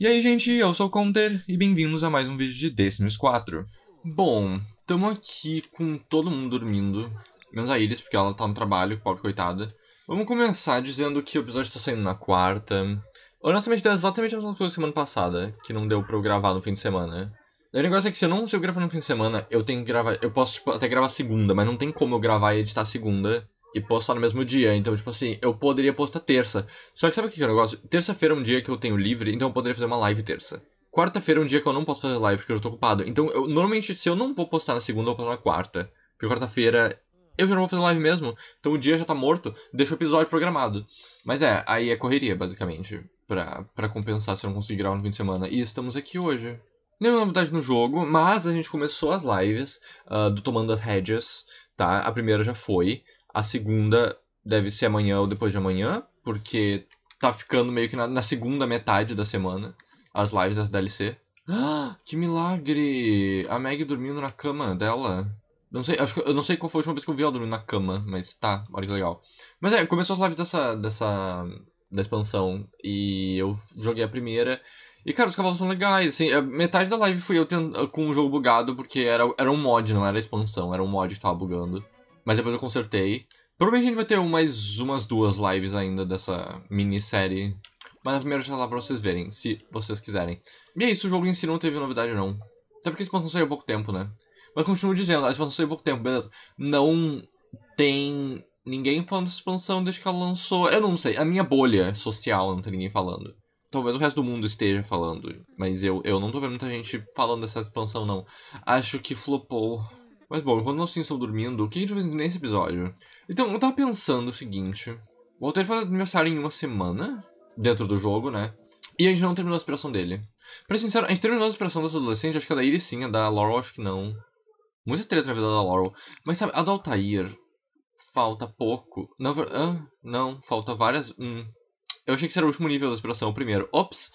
E aí, gente, eu sou o Conter e bem-vindos a mais um vídeo de The Sims 4. Bom, tamo aqui com todo mundo dormindo, menos a Iris, porque ela tá no trabalho, pobre coitada. Vamos começar dizendo que o episódio tá saindo na quarta. Honestamente, deu exatamente a mesma coisa semana passada, que não deu pra eu gravar no fim de semana. O negócio é que se eu não consigo gravar no fim de semana, eu tenho que gravar. Eu posso tipo, até gravar segunda, mas não tem como eu gravar e editar segunda e postar no mesmo dia. Então, tipo assim, eu poderia postar terça. Só que sabe o que é o negócio? Terça-feira é um dia que eu tenho livre, então eu poderia fazer uma live terça. Quarta-feira é um dia que eu não posso fazer live porque eu tô ocupado. Então, eu, normalmente, se eu não vou postar na segunda, eu vou postar na quarta. Porque quarta-feira eu já não vou fazer live mesmo. Então o dia já tá morto, deixa o episódio programado. Mas é, aí é correria, basicamente. Pra, pra compensar se eu não conseguir gravar no fim de semana. E estamos aqui hoje. Nenhuma novidade no jogo, mas a gente começou as lives uh, do Tomando as Hedges, tá? A primeira já foi. A segunda deve ser amanhã ou depois de amanhã, porque tá ficando meio que na, na segunda metade da semana as lives das DLC. Ah, que milagre! A Meg dormindo na cama dela. Não sei, acho, eu não sei qual foi a última vez que eu vi ela dormindo na cama, mas tá, olha que legal. Mas é, começou as lives dessa, dessa da expansão e eu joguei a primeira. E cara, os cavalos são legais, assim, metade da live fui eu tendo, com o jogo bugado, porque era, era um mod, não era expansão, era um mod que tava bugando. Mas depois eu consertei. Provavelmente a gente vai ter mais umas duas lives ainda dessa minissérie. Mas a primeira já tá lá pra vocês verem, se vocês quiserem. E é isso, o jogo em si não teve novidade não. Até porque a expansão saiu há pouco tempo, né? Mas continuo dizendo, a expansão saiu há pouco tempo, beleza. Não tem ninguém falando dessa expansão desde que ela lançou. Eu não sei, a minha bolha social não tem ninguém falando. Talvez o resto do mundo esteja falando, mas eu, eu não tô vendo muita gente falando dessa expansão, não. Acho que flopou mas bom, enquanto nós sim estão dormindo, o que a gente vai fazer nesse episódio? Então, eu tava pensando o seguinte: o Walter faz aniversário em uma semana, dentro do jogo, né? E a gente não terminou a aspiração dele. Pra ser sincero, a gente terminou a aspiração das adolescentes, acho que a da Iris sim, a da Laurel acho que não. Muita treta na vida da Laurel. Mas sabe, a do Altair falta pouco. Não, ah, não falta várias. Hum. Eu achei que seria o último nível da aspiração, o primeiro. Ops!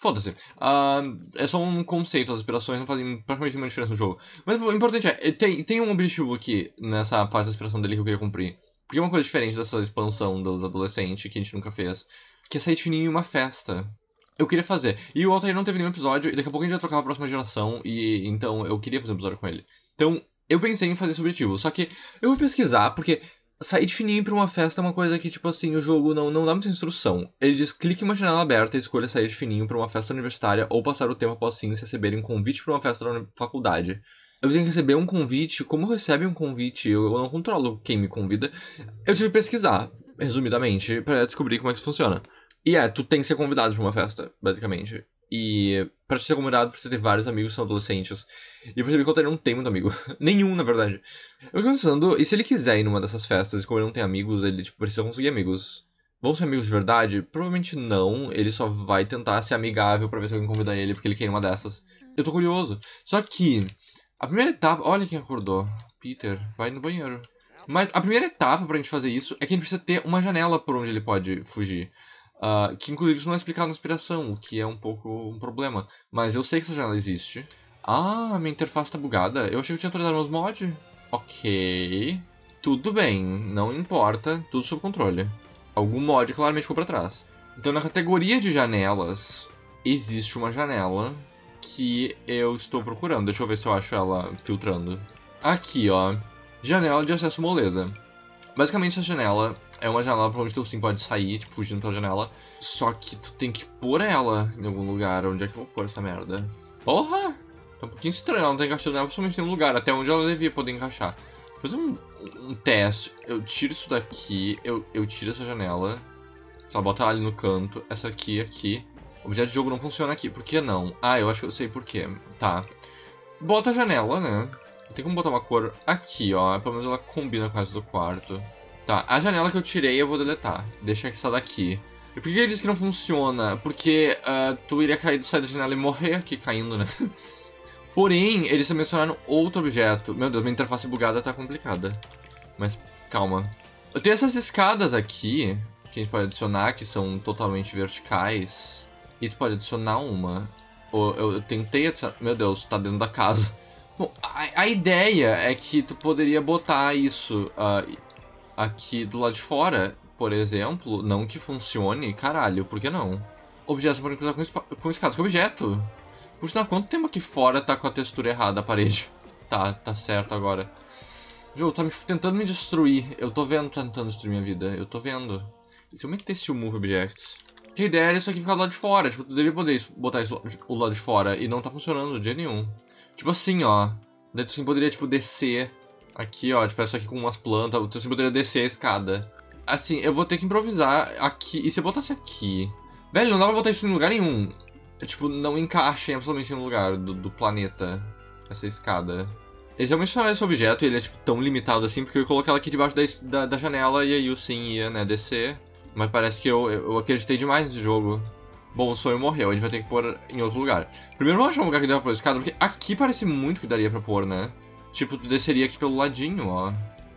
Foda-se. Uh, é só um conceito, as aspirações não fazem praticamente nenhuma diferença no jogo. Mas o importante é, eh, tem, tem um objetivo aqui nessa fase da aspiração dele que eu queria cumprir. Porque é uma coisa diferente dessa expansão dos adolescentes que a gente nunca fez, que é sair de em uma festa. Eu queria fazer. E o Altair não teve nenhum episódio, e daqui a pouco a gente vai trocar a próxima geração, e então eu queria fazer um episódio com ele. Então, eu pensei em fazer esse objetivo, só que eu vou pesquisar, porque Sair de fininho pra uma festa é uma coisa que, tipo assim, o jogo não, não dá muita instrução. Ele diz clique em uma janela aberta e escolha sair de fininho pra uma festa universitária ou passar o tempo após sim se receberem um convite pra uma festa da faculdade. Eu tenho que receber um convite, como recebe um convite? Eu, eu não controlo quem me convida. Eu tive que pesquisar, resumidamente, para descobrir como é que isso funciona. E é, tu tem que ser convidado pra uma festa, basicamente. E pra ser acomodado, precisa ter vários amigos que são adolescentes. E eu percebi que o não tem muito amigo. Nenhum, na verdade. Eu fico pensando, e se ele quiser ir numa dessas festas e como ele não tem amigos, ele tipo, precisa conseguir amigos. Vão ser amigos de verdade? Provavelmente não. Ele só vai tentar ser amigável pra ver se alguém convida ele, porque ele quer ir numa dessas. Eu tô curioso. Só que, a primeira etapa. Olha quem acordou. Peter, vai no banheiro. Mas a primeira etapa pra gente fazer isso é que a gente precisa ter uma janela por onde ele pode fugir. Uh, que inclusive isso não é explicado na inspiração, o que é um pouco um problema. Mas eu sei que essa janela existe. Ah, minha interface tá bugada. Eu achei que tinha atualizado meus mods. Ok. Tudo bem, não importa, tudo sob controle. Algum mod claramente ficou pra trás. Então na categoria de janelas, existe uma janela que eu estou procurando. Deixa eu ver se eu acho ela filtrando. Aqui, ó. Janela de acesso moleza. Basicamente essa janela é uma janela pra onde tu sim pode sair, tipo, fugindo pela janela. Só que tu tem que pôr ela em algum lugar. Onde é que eu vou pôr essa merda? Porra! Tá um pouquinho estranho, ela não tá encaixando nela, principalmente em um lugar, até onde ela devia poder encaixar. Vou fazer um, um, teste. Eu tiro isso daqui, eu, eu tiro essa janela. Só bota ela ali no canto. Essa aqui, aqui. O objeto de jogo não funciona aqui. Por que não? Ah, eu acho que eu sei por quê. Tá. Bota a janela, né? Tem como botar uma cor aqui, ó. Pelo menos ela combina com o resto do quarto. Tá, a janela que eu tirei eu vou deletar. Deixa essa daqui. E por que ele disse que não funciona? Porque uh, tu iria cair do sair da janela e morrer aqui caindo, né? Porém, eles mencionaram outro objeto. Meu Deus, minha interface bugada tá complicada. Mas calma. Eu tenho essas escadas aqui, que a gente pode adicionar, que são totalmente verticais. E tu pode adicionar uma. Ou eu, eu tentei adicionar. Meu Deus, tá dentro da casa. Bom, a, a, ideia é que tu poderia botar isso. Uh, Aqui do lado de fora, por exemplo, não que funcione, caralho, por que não? Objetos podem cruzar com, com escadas. Que objeto? Por sinal, quanto tempo aqui fora tá com a textura errada a parede? Tá, tá certo agora. O tá me, tentando me destruir. Eu tô vendo tentando destruir minha vida. Eu tô vendo. Se eu metesse o Move é Objects... que tá ideia era isso aqui ficar do lado de fora. Tipo, tu deveria poder botar isso o lado de fora. E não tá funcionando de jeito nenhum. Tipo assim, ó. Daí tu sim poderia, tipo, descer Aqui, ó, tipo, essa aqui com umas plantas. Você poderia descer a escada. Assim, eu vou ter que improvisar aqui. E se eu botasse aqui? Velho, não dá pra botar isso em lugar nenhum. É, tipo, não encaixa em absolutamente nenhum lugar do, do planeta. Essa escada. Eles realmente falaram é esse objeto e ele é, tipo, tão limitado assim, porque eu ia colocar ela aqui debaixo da, da, da janela e aí o Sim ia, né, descer. Mas parece que eu, eu acreditei demais nesse jogo. Bom, o sonho morreu, a gente vai ter que pôr em outro lugar. Primeiro vamos achar um lugar que dá pra pôr a escada, porque aqui parece muito que daria pra pôr, né? Tipo, tu desceria aqui pelo ladinho, ó.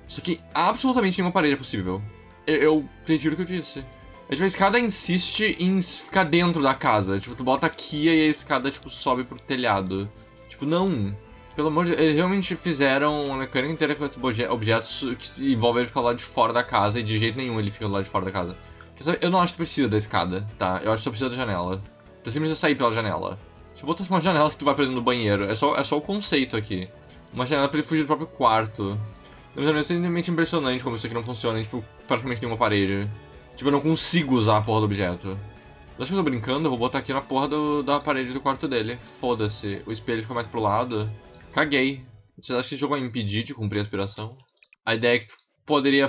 Isso aqui, absolutamente nenhuma parede é possível. Eu, eu retiro o que eu disse. É tipo, a escada insiste em ficar dentro da casa. Tipo, tu bota aqui e a escada, tipo, sobe pro telhado. Tipo, não. Pelo amor de Deus, eles realmente fizeram uma mecânica inteira com esses objetos que envolvem ele ficar lá de fora da casa e de jeito nenhum ele fica lá de fora da casa. Eu não acho que precisa da escada, tá? Eu acho que só precisa da janela. Tu simplesmente sair pela janela. Se bota uma janela que tu vai pra dentro do banheiro. É só, é só o conceito aqui. Uma janela pra ele fugir do próprio quarto. não é simplesmente impressionante como isso aqui não funciona em, tipo, praticamente nenhuma parede. Tipo, eu não consigo usar a porra do objeto. Acho que eu tô brincando, eu vou botar aqui na porra do, da parede do quarto dele. Foda-se. O espelho fica mais pro lado. Caguei. Vocês acham que esse jogo vai impedir de cumprir a aspiração? A ideia é que tu poderia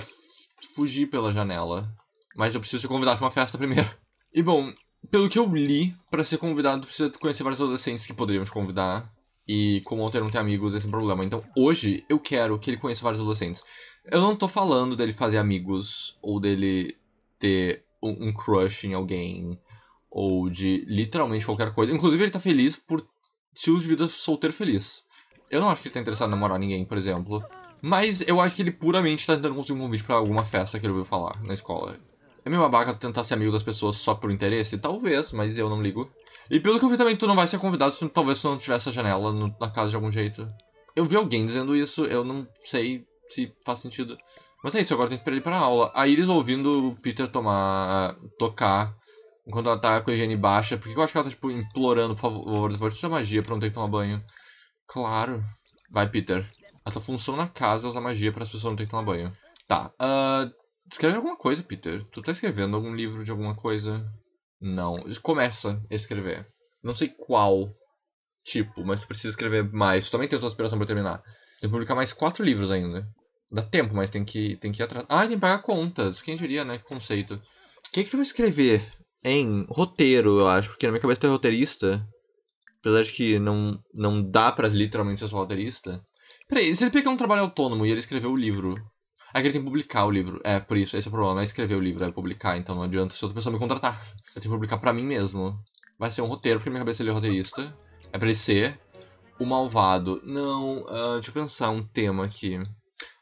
fugir pela janela. Mas eu preciso ser convidado pra uma festa primeiro. E bom, pelo que eu li, para ser convidado, tu precisa conhecer vários adolescentes que poderiam te convidar. E como ontem não tem amigos, esse é um problema. Então hoje eu quero que ele conheça vários adolescentes. Eu não tô falando dele fazer amigos, ou dele ter um, um crush em alguém, ou de literalmente qualquer coisa. Inclusive ele tá feliz por estilo de vida solteiro feliz. Eu não acho que ele tá interessado em namorar ninguém, por exemplo. Mas eu acho que ele puramente tá tentando conseguir um convite pra alguma festa que ele ouviu falar na escola. É meio babaca tentar ser amigo das pessoas só por interesse? Talvez, mas eu não ligo. E pelo que eu vi também, tu não vai ser convidado se talvez se não tiver essa janela no, na casa de algum jeito. Eu vi alguém dizendo isso, eu não sei se faz sentido. Mas é isso, agora tem que esperar ele pra aula. A Iris ouvindo o Peter tomar. tocar. Enquanto ela tá com a higiene baixa. Porque eu acho que ela tá, tipo, implorando, por favor, depois de sua magia pra não ter que tomar banho. Claro. Vai, Peter. A tua função na casa é usar magia para as pessoas não terem que tomar banho. Tá. Uh, escreve alguma coisa, Peter. Tu tá escrevendo algum livro de alguma coisa? Não. Começa a escrever. Não sei qual tipo, mas tu precisa escrever mais. Tu também tem outra aspiração pra terminar. Tem que publicar mais quatro livros ainda. Dá tempo, mas tem que, tem que ir atrás. Ah, tem que pagar contas. Quem diria, né? Que conceito. O que, é que tu vai escrever? Em roteiro, eu acho, porque na minha cabeça tu é roteirista. Apesar de que não, não dá pra literalmente ser só roteirista. Peraí, se ele pegar um trabalho autônomo e ele escrever o livro, Aí ah, ele tem que publicar o livro. É, por isso, esse é o problema. Não é escrever o livro, é publicar, então não adianta se outra pessoa me contratar. Eu tenho que publicar pra mim mesmo. Vai ser um roteiro, porque na minha cabeça ele é roteirista. É pra ele ser o malvado. Não, uh, deixa eu pensar um tema aqui.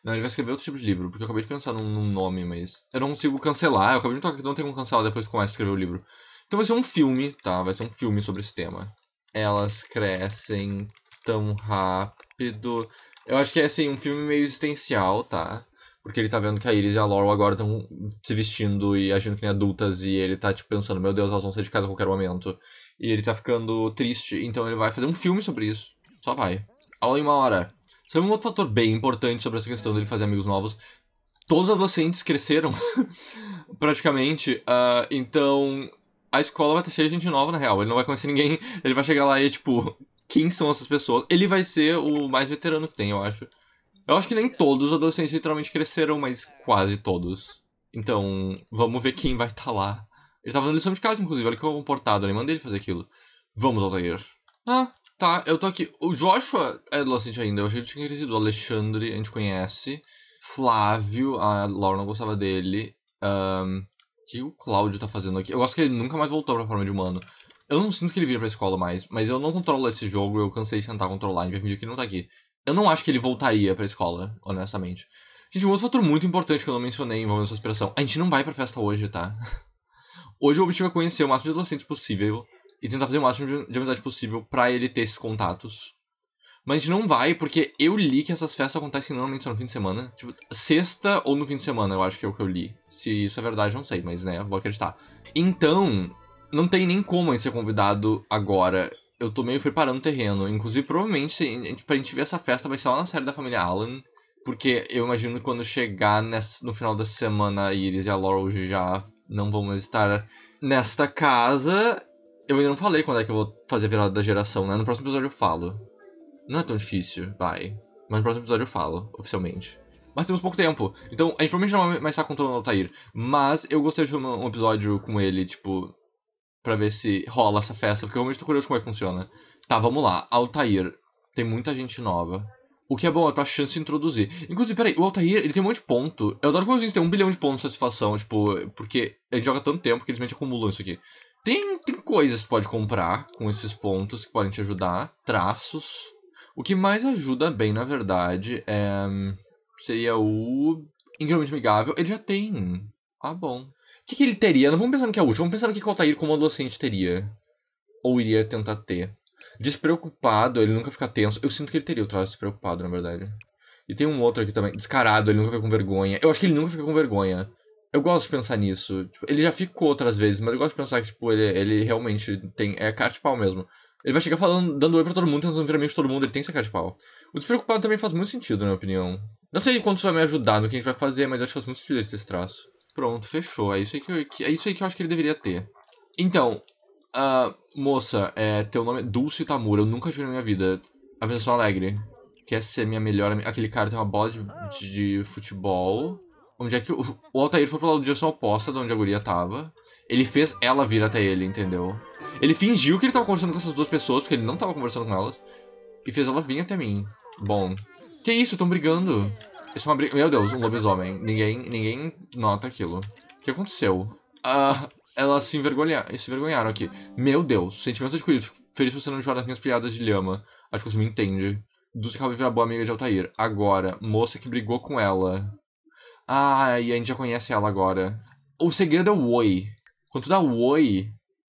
Não, ele vai escrever outro tipo de livro, porque eu acabei de pensar num, num nome, mas. Eu não consigo cancelar, eu acabei de tocar que não tem como cancelar depois que começa a escrever o livro. Então vai ser um filme, tá? Vai ser um filme sobre esse tema. Elas crescem tão rápido. Eu acho que é assim, um filme meio existencial, tá? Porque ele tá vendo que a Iris e a Laurel agora estão se vestindo e agindo que nem adultas. E ele tá, tipo, pensando, meu Deus, elas vão sair de casa a qualquer momento. E ele tá ficando triste. Então ele vai fazer um filme sobre isso. Só vai. Aula em uma hora. Sabe um outro fator bem importante sobre essa questão dele fazer amigos novos? Todos os adolescentes cresceram, praticamente. Uh, então, a escola vai ter cheia de gente nova, na real. Ele não vai conhecer ninguém. Ele vai chegar lá e, tipo, quem são essas pessoas? Ele vai ser o mais veterano que tem, eu acho. Eu acho que nem todos os adolescentes literalmente cresceram, mas quase todos. Então, vamos ver quem vai estar tá lá. Ele tava dando lição de casa, inclusive, olha que comportado, nem né? mandei ele fazer aquilo. Vamos, Altair. Ah, tá, eu tô aqui. O Joshua é adolescente ainda, eu achei que ele tinha crescido. O Alexandre, a gente conhece. Flávio, a Laura não gostava dele. Um, que o Cláudio tá fazendo aqui? Eu acho que ele nunca mais voltou pra forma de humano. Eu não sinto que ele vira pra escola mais, mas eu não controlo esse jogo, eu cansei de tentar controlar, a gente vai fingir que ele não tá aqui. Eu não acho que ele voltaria pra escola, honestamente. Gente, um outro fator muito importante que eu não mencionei envolvendo essa aspiração. A gente não vai pra festa hoje, tá? Hoje o objetivo é conhecer o máximo de adolescentes possível e tentar fazer o máximo de amizade possível para ele ter esses contatos. Mas a gente não vai, porque eu li que essas festas acontecem normalmente só no fim de semana. Tipo, sexta ou no fim de semana, eu acho que é o que eu li. Se isso é verdade, não sei, mas né, vou acreditar. Então, não tem nem como a gente ser convidado agora eu tô meio preparando o terreno. Inclusive, provavelmente, tipo, pra gente ver essa festa vai ser lá na série da família Allen. Porque eu imagino que quando chegar nessa, no final da semana, a Iris e a Laurel já não vão mais estar nesta casa. Eu ainda não falei quando é que eu vou fazer a virada da geração, né? No próximo episódio eu falo. Não é tão difícil, vai. Mas no próximo episódio eu falo, oficialmente. Mas temos pouco tempo. Então, a gente provavelmente não vai mais estar controlando o Altair. Mas eu gostaria de fazer um episódio com ele, tipo, para ver se rola essa festa, porque eu realmente tô curioso como é que funciona. Tá, vamos lá. Altair. Tem muita gente nova. O que é bom, é a tua chance de introduzir. Inclusive, peraí, o Altair, ele tem um monte de ponto. Eu adoro como eles têm um bilhão de pontos de satisfação, tipo, porque ele joga tanto tempo que eles simplesmente acumulam isso aqui. Tem, tem coisas que pode comprar com esses pontos que podem te ajudar. Traços. O que mais ajuda bem, na verdade, é... Hum, seria o... Incrivelmente amigável. Ele já tem. Ah, bom que, que ele teria? Não vamos pensar no que é útil, vamos pensar no que o Altair como adolescente teria. Ou iria tentar ter. Despreocupado, ele nunca fica tenso. Eu sinto que ele teria o traço despreocupado, na verdade. E tem um outro aqui também. Descarado, ele nunca fica com vergonha. Eu acho que ele nunca fica com vergonha. Eu gosto de pensar nisso. Tipo, ele já ficou outras vezes, mas eu gosto de pensar que, tipo, ele, ele realmente tem. É cara de pau mesmo. Ele vai chegar falando, dando oi pra todo mundo, tentando virar amigo de todo mundo, ele tem essa ser cara de pau. O despreocupado também faz muito sentido, na minha opinião. Não sei quanto isso vai me ajudar no que a gente vai fazer, mas acho que faz muito sentido esse traço. Pronto, fechou. É isso aí que eu, que, é isso aí que eu acho que ele deveria ter. Então, uh, moça, é, teu nome é Dulce Tamura. Eu nunca vi na minha vida. A versão alegre. Quer é ser minha melhor amiga. Aquele cara tem uma bola de, de, de futebol. Onde é que o, o Altair foi pela direção oposta de onde a guria tava. Ele fez ela vir até ele, entendeu? Ele fingiu que ele tava conversando com essas duas pessoas, porque ele não tava conversando com elas. E fez ela vir até mim. Bom. Que isso, tão brigando. Isso é uma briga... Meu Deus, um lobisomem. Ninguém, ninguém nota aquilo. O que aconteceu? Ah, elas se, envergonha... se envergonharam aqui. Meu Deus, sentimento de cuidado. Feliz você não jogar nas minhas piadas de lhama. Acho que você me entende. Dulce acaba de virar boa amiga de Altair. Agora, moça que brigou com ela. Ah, e a gente já conhece ela agora. O segredo é o oi. Quando tu dá o oi,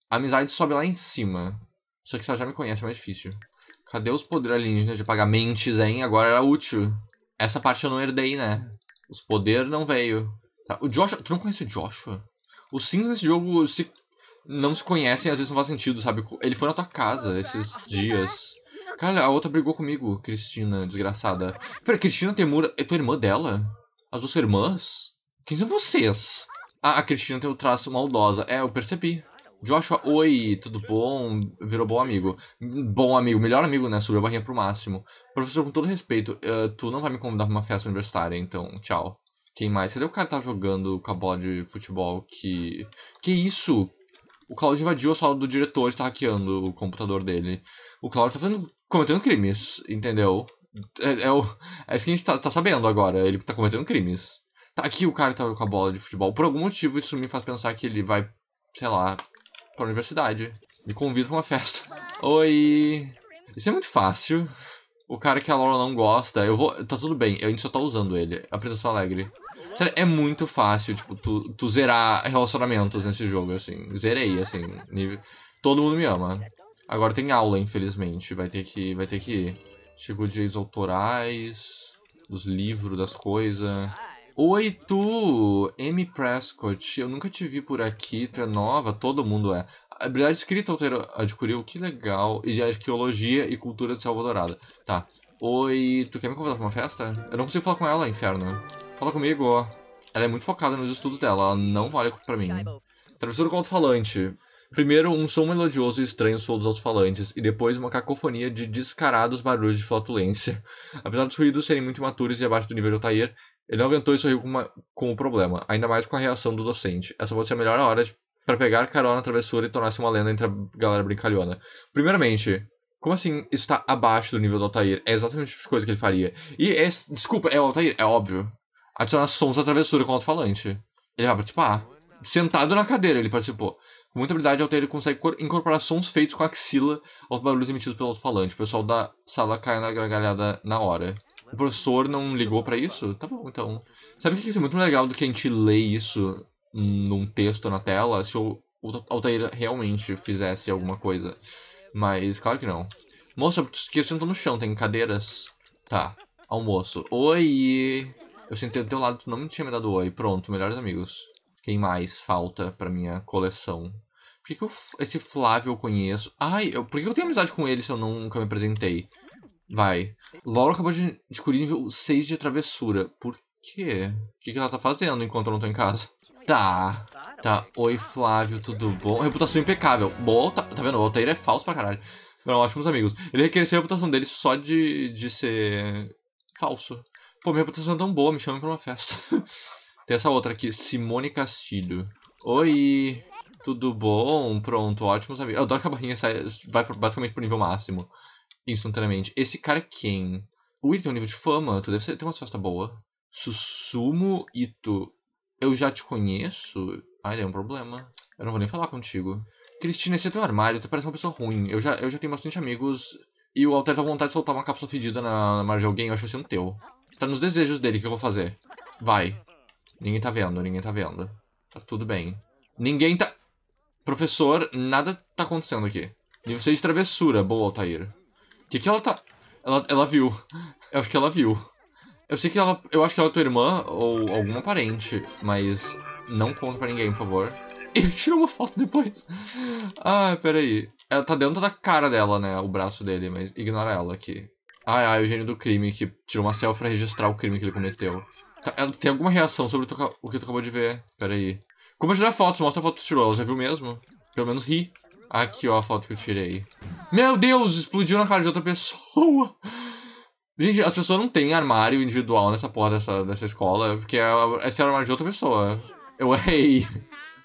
a amizade sobe lá em cima. Só que se ela já me conhece, é mais difícil. Cadê os poderes alienígenas de pagar mentes, hein? Agora era é útil. Essa parte eu não herdei, né? Os poderes não veio. Tá, o Joshua. Tu não conhece o Joshua? Os sims nesse jogo se não se conhecem, às vezes não faz sentido, sabe? Ele foi na tua casa esses dias. Cara, a outra brigou comigo, Cristina, desgraçada. Pera, Cristina Temura é tua irmã dela? As duas irmãs? Quem são vocês? Ah, a Cristina tem o traço maldosa. É, eu percebi. Joshua, oi, tudo bom? Virou bom amigo. Bom amigo, melhor amigo, né? Subiu a barrinha pro máximo. Professor, com todo respeito, uh, tu não vai me convidar pra uma festa universitária, então, tchau. Quem mais? Cadê o cara que tá jogando com a bola de futebol que... Que isso? O Claudio invadiu a sala do diretor e tá hackeando o computador dele. O Claudio tá fazendo... cometendo crimes, entendeu? É, é o... é isso que a gente tá, tá sabendo agora, ele tá cometendo crimes. Tá aqui o cara tá com a bola de futebol. Por algum motivo isso me faz pensar que ele vai, sei lá, pra universidade. Me convida pra uma festa. Oi! Isso é muito fácil. O cara que a Laura não gosta, eu vou... Tá tudo bem, eu ainda só tá usando ele. Apresentação alegre. Sério, é muito fácil, tipo, tu, tu zerar relacionamentos nesse jogo, assim. Zerei, assim, nível... Todo mundo me ama. Agora tem aula, infelizmente. Vai ter que, vai ter que ir. Chegou direitos autorais, dos livros, das coisas. Oi, tu! Amy Prescott, eu nunca te vi por aqui, tu é nova, todo mundo é. habilidade escrita adquiriu, que legal. E de arqueologia e cultura de Selva Dourada. Tá. Oi, tu quer me convidar pra uma festa? Eu não consigo falar com ela, inferno. Fala comigo. Ela é muito focada nos estudos dela, ela não vale pra mim. Travessura do alto-falante. Primeiro, um som melodioso e estranho soou dos alto-falantes, e depois uma cacofonia de descarados barulhos de flatulência. Apesar dos ruídos serem muito imaturos e abaixo do nível de Altair, ele não aguentou e sorriu com, uma, com o problema, ainda mais com a reação do docente. Essa pode ser a melhor hora para pegar carona na travessura e tornar-se uma lenda entre a galera brincalhona. Primeiramente, como assim está abaixo do nível do Altair? É exatamente a tipo coisa que ele faria. E, é, desculpa, é o Altair, é óbvio. Adicionar sons à travessura com o alto-falante. Ele vai participar. Sentado na cadeira, ele participou. Com muita habilidade, Altair consegue incorporar sons feitos com a axila aos barulhos emitidos pelo alto-falante. O pessoal da sala cai na gargalhada na hora o professor não ligou para isso? Tá bom, então. Sabe o que é muito legal do que a gente lê isso num texto na tela? Se o Altair realmente fizesse alguma coisa. Mas, claro que não. Moça, que eu sento no chão, tem cadeiras. Tá, almoço. Oi! Eu sentei do teu lado, tu não me tinha me dado oi. Pronto, melhores amigos. Quem mais falta pra minha coleção? Por que, que eu, esse Flávio eu conheço? Ai, eu, por que eu tenho amizade com ele se eu nunca me apresentei? Vai. Laura acabou de descobrir nível 6 de travessura. Por quê? O que, ela tá fazendo enquanto eu não tô em casa? Tá. Tá. Oi, Flávio, tudo bom? Reputação impecável. Bom, tá, tá vendo? O Altair é falso pra caralho. Foram ótimos amigos. Ele requereceu a reputação dele só de, de ser falso. Pô, minha reputação é tão boa, me chama pra uma festa. Tem essa outra aqui, Simone Castilho. Oi, tudo bom? Pronto, ótimos amigos. Eu adoro que a barrinha sai, vai basicamente pro nível máximo instantaneamente. Esse cara é quem? O Ito tem um nível de fama, tu deve ter uma festa boa. Susumu Ito, eu já te conheço? Ah, ele é um problema. Eu não vou nem falar contigo. Cristina, esse é teu armário, tu parece uma pessoa ruim. Eu já, eu já tenho bastante amigos e o Alter tá com vontade de soltar uma cápsula fedida na, na de alguém, eu acho que assim um teu. Tá nos desejos dele, o que eu vou fazer? Vai. Ninguém tá vendo, ninguém tá vendo. Tá tudo bem. Ninguém tá... Professor, nada tá acontecendo aqui. Nível 6 de travessura. Boa, Altair que que ela tá... Ela, ela viu. Eu acho que ela viu. Eu sei que ela... Eu acho que ela é tua irmã ou alguma parente, mas não conta pra ninguém, por favor. Ele tirou uma foto depois. Ah, peraí. Ela tá dentro da cara dela, né? O braço dele, mas ignora ela aqui. Ah, é o gênio do crime que tirou uma selfie pra registrar o crime que ele cometeu. Tá, ela tem alguma reação sobre o que tu acabou de ver? Peraí. Como eu tirar fotos? Mostra a foto que tu tirou. Ela já viu mesmo? Pelo menos ri. Aqui, ó, a foto que eu tirei. Meu Deus, explodiu na cara de outra pessoa. Gente, as pessoas não têm armário individual nessa porra dessa, dessa escola, porque é, esse é o armário de outra pessoa. Eu errei.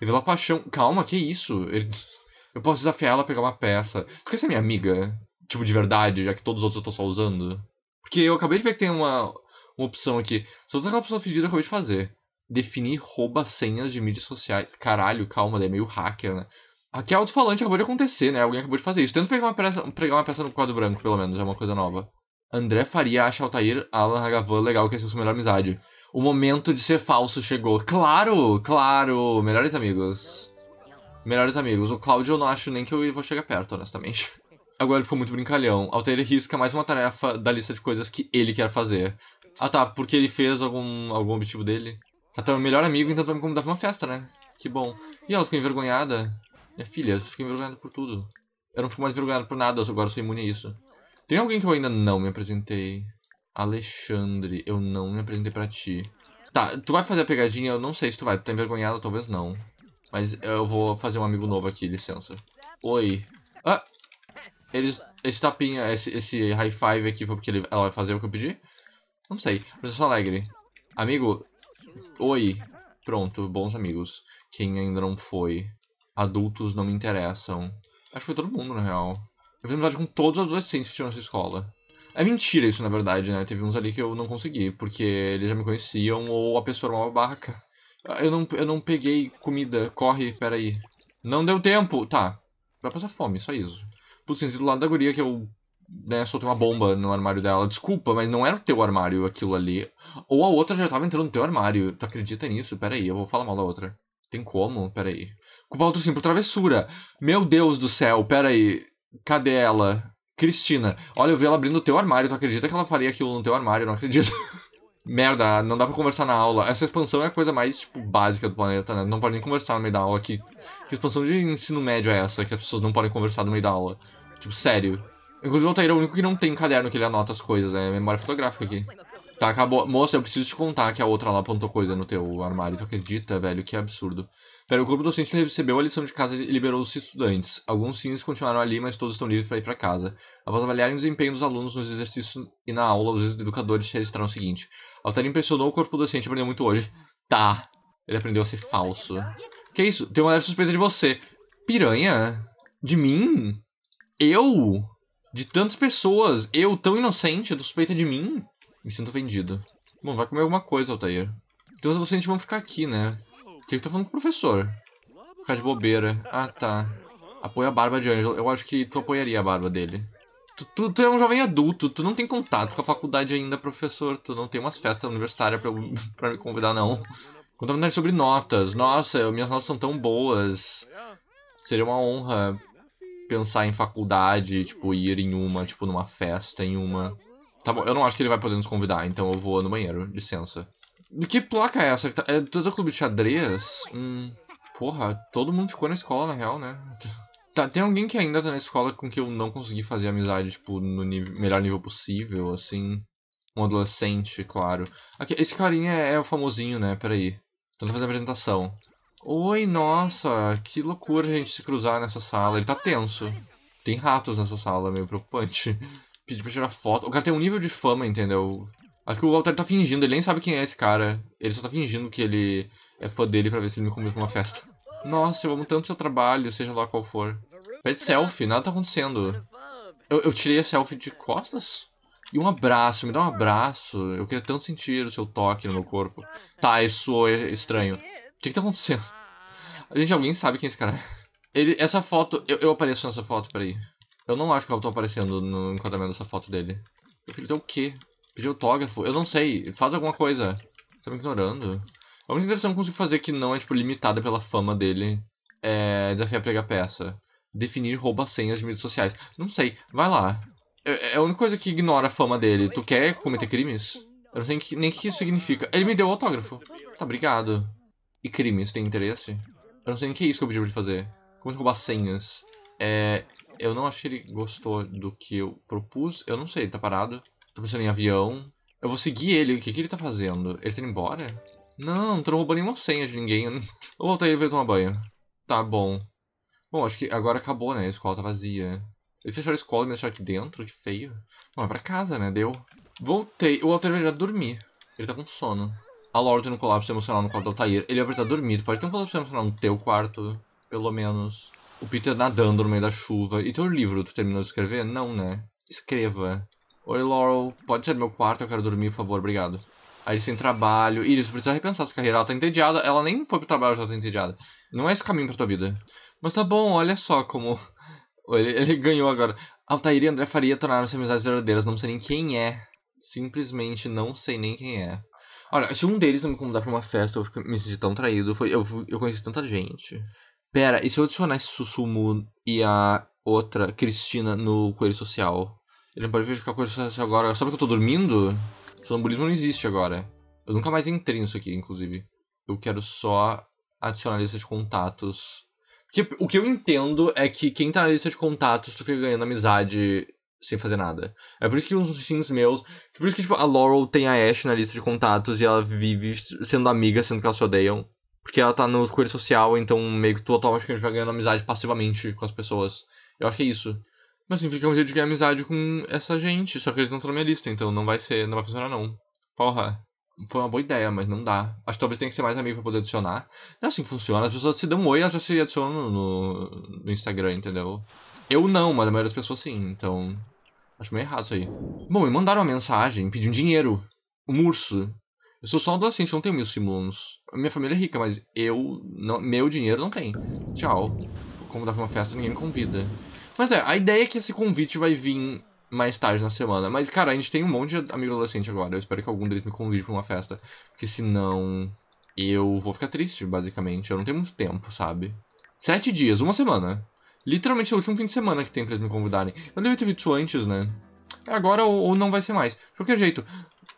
Ele deu é paixão. Calma, que isso? Ele... Eu posso desafiar ela a pegar uma peça. Por que essa é minha amiga? Tipo, de verdade, já que todos os outros eu tô só usando. Porque eu acabei de ver que tem uma, uma opção aqui. Só aquela opção fedida eu acabei de fazer. Definir rouba senhas de mídias sociais. Caralho, calma, daí é meio hacker, né? Até alto-falante acabou de acontecer, né? Alguém acabou de fazer isso. Tenta pegar uma peça, pegar uma peça no quadro branco, pelo menos, é uma coisa nova. André Faria acha Altair, Alan Hagavan legal que é sua melhor amizade. O momento de ser falso chegou. Claro, claro. Melhores amigos. Melhores amigos. O Cláudio eu não acho nem que eu vou chegar perto, honestamente. Agora ele ficou muito brincalhão. Altair risca mais uma tarefa da lista de coisas que ele quer fazer. Ah tá, porque ele fez algum, algum objetivo dele. Até tá o meu melhor amigo, então vamos tá convidar pra uma festa, né? Que bom. E ela ficou envergonhada. Minha é, filha, eu fiquei envergonhado por tudo. Eu não fico mais envergonhado por nada, agora sou imune a isso. Tem alguém que eu ainda não me apresentei? Alexandre, eu não me apresentei pra ti. Tá, tu vai fazer a pegadinha, eu não sei se tu vai. Tu tá envergonhado, talvez não. Mas eu vou fazer um amigo novo aqui, licença. Oi. Ah! Eles, esse tapinha, esse, esse high five aqui foi porque ele, ela vai fazer o que eu pedi? Não sei. Professor Alegre. Amigo. Oi. Pronto, bons amigos. Quem ainda não foi adultos não me interessam. Acho que foi todo mundo, na real. Eu fiz amizade com todos os adolescentes que tinham nessa escola. É mentira isso, na verdade, né? Teve uns ali que eu não consegui, porque eles já me conheciam ou a pessoa era uma Eu não, eu não peguei comida. Corre, peraí. Não deu tempo. Tá. Vai passar fome, só isso. Putz, senti do lado da guria que eu né, soltei uma bomba no armário dela. Desculpa, mas não era o teu armário aquilo ali. Ou a outra já tava entrando no teu armário. Tu acredita nisso? Peraí, eu vou falar mal da outra. Tem como? Peraí. Culpa outro sim por travessura. Meu Deus do céu, peraí. Cadê ela? Cristina, olha, eu vi ela abrindo o teu armário. Tu acredita que ela faria aquilo no teu armário? não acredito. Merda, não dá pra conversar na aula. Essa expansão é a coisa mais, tipo, básica do planeta, né? Não pode nem conversar no meio da aula. Que, que expansão de ensino médio é essa? Que as pessoas não podem conversar no meio da aula. Tipo, sério. Inclusive, o Altair é o único que não tem caderno que ele anota as coisas. É né? memória fotográfica aqui. Tá, acabou. Moça, eu preciso te contar que a outra lá apontou coisa no teu armário. Tu acredita, velho? Que absurdo. Pera, o corpo docente recebeu a lição de casa e liberou os estudantes. Alguns sims continuaram ali, mas todos estão livres para ir para casa. Após avaliarem o desempenho dos alunos nos exercícios e na aula, os educadores registraram o seguinte. Altair impressionou o corpo docente, aprendeu muito hoje. Tá. Ele aprendeu a ser falso. Que isso? Tem uma leve suspeita de você. Piranha? De mim? Eu? De tantas pessoas? Eu, tão inocente, suspeita é de mim? Me sinto vendido. Bom, vai comer alguma coisa, Altair. Então vocês vão ficar aqui, né? O que, eu tô tá falando com o professor? Ficar de bobeira. Ah, tá. Apoia a barba de Angelo. Eu acho que tu apoiaria a barba dele. Tu, tu, tu, é um jovem adulto, tu não tem contato com a faculdade ainda, professor. Tu não tem umas festas universitárias pra, pra me convidar, não. Contando sobre notas. Nossa, minhas notas são tão boas. Seria uma honra pensar em faculdade, tipo, ir em uma, tipo, numa festa, em uma. Tá bom, eu não acho que ele vai poder nos convidar, então eu vou no banheiro, licença. que placa é essa? É todo clube de xadrez? Hum, porra, todo mundo ficou na escola, na real, né? Tá, tem alguém que ainda tá na escola com que eu não consegui fazer amizade, tipo, no nível, melhor nível possível, assim. Um adolescente, claro. Aqui, esse carinha é, é o famosinho, né? Peraí. Tenta fazer a apresentação. Oi, nossa, que loucura a gente se cruzar nessa sala. Ele tá tenso. Tem ratos nessa sala, meio preocupante. pedir pra tirar foto. O cara tem um nível de fama, entendeu? Acho que o Walter tá fingindo, ele nem sabe quem é esse cara. Ele só tá fingindo que ele é fã dele pra ver se ele me convida pra uma festa. Nossa, eu amo tanto seu trabalho, seja lá qual for. Pede selfie, nada tá acontecendo. Eu, eu tirei a selfie de costas? E um abraço, me dá um abraço. Eu queria tanto sentir o seu toque no meu corpo. Tá, isso é estranho. O que que tá acontecendo? a Gente, alguém sabe quem é esse cara é? Ele, essa foto, eu, eu apareço nessa foto, peraí. Eu não acho que eu tô aparecendo no enquadramento dessa foto dele. Eu queria ter o quê? Pedir autógrafo? Eu não sei. Faz alguma coisa. Você tá me ignorando? A única interação que eu consigo fazer que não é, tipo, limitada pela fama dele é desafiar pegar peça. Definir rouba senhas de mídias sociais. Não sei. Vai lá. É, é a única coisa que ignora a fama dele. Tu quer cometer crimes? Eu não sei nem o que isso significa. Ele me deu o autógrafo. Tá, obrigado. E crimes, tem interesse? Eu não sei nem o que é isso que eu pedi pra ele fazer. Como se roubar senhas. É, eu não acho que ele gostou do que eu propus. Eu não sei, ele tá parado. Tô tá pensando em avião. Eu vou seguir ele. O que, que ele tá fazendo? Ele tá indo embora? Não, não tô roubando nenhuma senha de ninguém. Eu não... vou voltar ele e tomar banho. Tá bom. Bom, acho que agora acabou, né? A escola tá vazia. Eles fecharam a escola e me deixaram aqui dentro? Que feio. Bom, é pra casa, né? Deu. Voltei. O Walter já dormir. Ele tá com sono. A Laura tem um colapso emocional no quarto do Altair. Ele vai precisar dormir. Tu pode ter um colapso emocional no teu quarto, pelo menos. O Peter nadando no meio da chuva. E teu livro, tu terminou de escrever? Não, né? Escreva. Oi, Laurel. Pode ser meu quarto? Eu quero dormir, por favor. Obrigado. Aí sem trabalho. Iris, precisa repensar essa carreira. Ela tá entediada. Ela nem foi pro trabalho, já tá entediada. Não é esse caminho pra tua vida. Mas tá bom, olha só como... Ele, ele ganhou agora. Altair e André Faria tornaram-se amizades verdadeiras. Não sei nem quem é. Simplesmente não sei nem quem é. Olha, se um deles não me convidar pra uma festa, eu me senti tão traído. Foi, eu, eu conheci tanta gente. Pera, e se eu adicionar esse Susumu e a outra, Cristina, no Coelho Social? Ele não pode com o Coelho Social agora. Sabe que eu tô dormindo? O sonambulismo não existe agora. Eu nunca mais entrei nisso aqui, inclusive. Eu quero só adicionar a lista de contatos. Porque o que eu entendo é que quem tá na lista de contatos, tu fica ganhando amizade sem fazer nada. É por isso que uns sims meus. Por isso que, tipo, a Laurel tem a Ash na lista de contatos e ela vive sendo amiga, sendo que elas se odeiam. Porque ela tá no coelho social, então meio que tu automaticamente vai ganhando amizade passivamente com as pessoas. Eu acho que é isso. Mas assim, fica um jeito de ganhar amizade com essa gente, só que eles não estão na minha lista, então não vai ser, não vai funcionar não. Porra. Foi uma boa ideia, mas não dá. Acho que talvez tenha que ser mais amigo pra poder adicionar. Não é assim que funciona, as pessoas se dão um oi, elas já se adicionam no, no Instagram, entendeu? Eu não, mas a maioria das pessoas sim, então. Acho meio errado isso aí. Bom, me mandaram uma mensagem pedindo dinheiro. Um urso. Eu sou só um docente, não tenho mil simulons. Minha família é rica, mas eu. Não, meu dinheiro não tem. Tchau. Como dá pra uma festa, ninguém me convida. Mas é, a ideia é que esse convite vai vir mais tarde na semana. Mas, cara, a gente tem um monte de amigo adolescente agora. Eu espero que algum deles me convide pra uma festa. Porque senão. Eu vou ficar triste, basicamente. Eu não tenho muito tempo, sabe? Sete dias, uma semana. Literalmente é o último fim de semana que tem pra eles me convidarem. Eu devia ter visto antes, né? Agora ou, ou não vai ser mais. De qualquer jeito,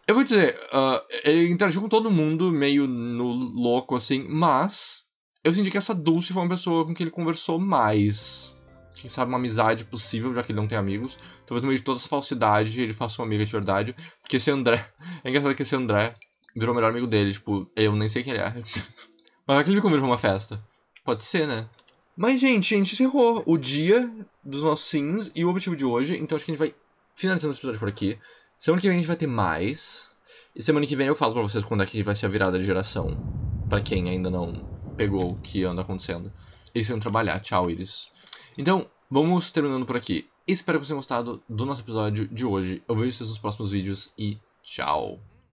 eu vou dizer, uh, ele interagiu com todo mundo meio no louco, assim, mas eu senti que essa Dulce foi uma pessoa com quem ele conversou mais. Quem sabe uma amizade possível, já que ele não tem amigos. Talvez no meio de toda essa falsidade ele faça uma amiga de verdade. Porque esse André. É engraçado que esse André virou o melhor amigo dele. Tipo, eu nem sei quem ele é. mas é que ele me convidou pra uma festa. Pode ser, né? Mas, gente, a gente encerrou o dia dos nossos sims e o objetivo de hoje. Então acho que a gente vai finalizando esse episódio por aqui. Semana que vem a gente vai ter mais. E semana que vem eu falo pra vocês quando é que vai ser a virada de geração. para quem ainda não pegou o que anda acontecendo. Eles vão trabalhar. Tchau, Iris. Então, vamos terminando por aqui. Espero que vocês tenham gostado do nosso episódio de hoje. Eu vejo vocês nos próximos vídeos e tchau.